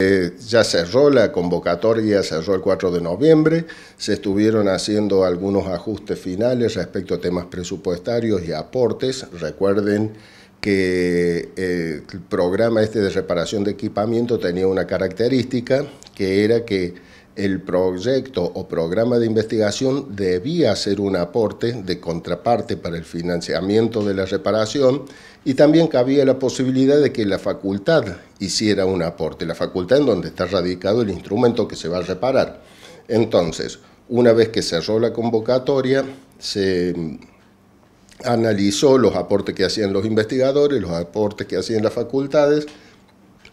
Eh, ya cerró la convocatoria, cerró el 4 de noviembre, se estuvieron haciendo algunos ajustes finales respecto a temas presupuestarios y aportes. Recuerden que eh, el programa este de reparación de equipamiento tenía una característica que era que el proyecto o programa de investigación debía ser un aporte de contraparte para el financiamiento de la reparación y también cabía la posibilidad de que la facultad hiciera un aporte, la facultad en donde está radicado el instrumento que se va a reparar. Entonces, una vez que cerró la convocatoria, se analizó los aportes que hacían los investigadores, los aportes que hacían las facultades,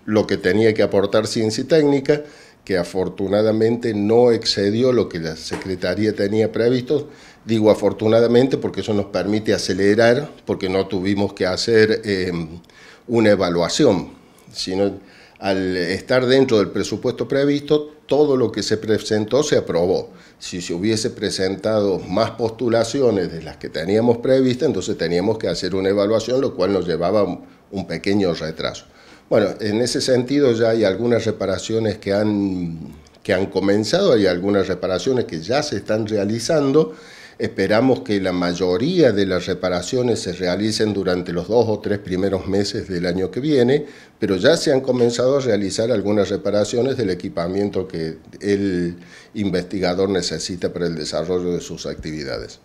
lo que tenía que aportar ciencia y técnica, que afortunadamente no excedió lo que la Secretaría tenía previsto. Digo afortunadamente porque eso nos permite acelerar, porque no tuvimos que hacer em, una evaluación, sino al estar dentro del presupuesto previsto, todo lo que se presentó se aprobó. Si se hubiese presentado más postulaciones de las que teníamos previstas, entonces teníamos que hacer una evaluación, lo cual nos llevaba un pequeño retraso. Bueno, en ese sentido ya hay algunas reparaciones que han, que han comenzado, hay algunas reparaciones que ya se están realizando. Esperamos que la mayoría de las reparaciones se realicen durante los dos o tres primeros meses del año que viene, pero ya se han comenzado a realizar algunas reparaciones del equipamiento que el investigador necesita para el desarrollo de sus actividades.